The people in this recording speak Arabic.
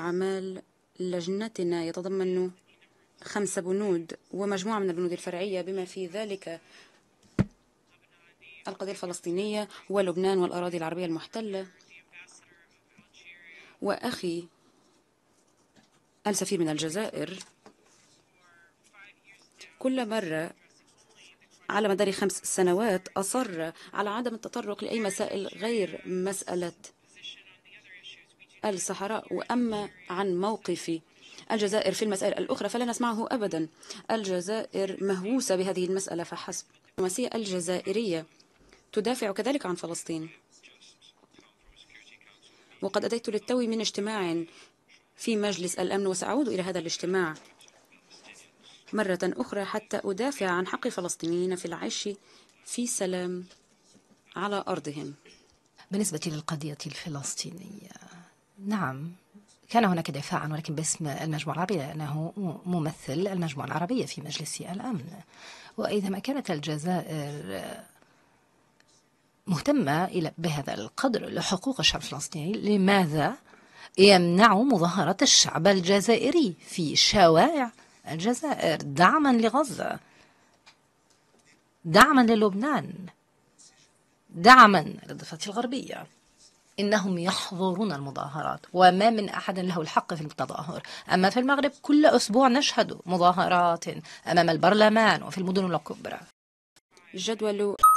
أعمال لجنتنا يتضمن خمسة بنود ومجموعة من البنود الفرعية بما في ذلك القضية الفلسطينية ولبنان والأراضي العربية المحتلة وأخي السفير من الجزائر كل مرة على مدار خمس سنوات أصر على عدم التطرق لأي مسائل غير مسألة الصحراء وأما عن موقف الجزائر في المسائل الأخرى فلا نسمعه أبدا الجزائر مهووسة بهذه المسألة فحسب الدبلوماسية الجزائرية تدافع كذلك عن فلسطين وقد أتيت للتو من اجتماع في مجلس الأمن وسأعود إلى هذا الاجتماع مرة أخرى حتى أدافع عن حق فلسطينيين في العيش في سلام على أرضهم بالنسبة للقضية الفلسطينية نعم كان هناك دفاعا ولكن باسم المجموعة العربية لأنه ممثل المجموعة العربية في مجلس الأمن وإذا ما كانت الجزائر مهتمة إلى بهذا القدر لحقوق الشعب الفلسطيني لماذا يمنع مظاهرة الشعب الجزائري في شوارع الجزائر دعما لغزة دعما للبنان دعما للضفة الغربية انهم يحضرون المظاهرات وما من احد له الحق في التظاهر اما في المغرب كل اسبوع نشهد مظاهرات امام البرلمان وفي المدن الكبرى جدول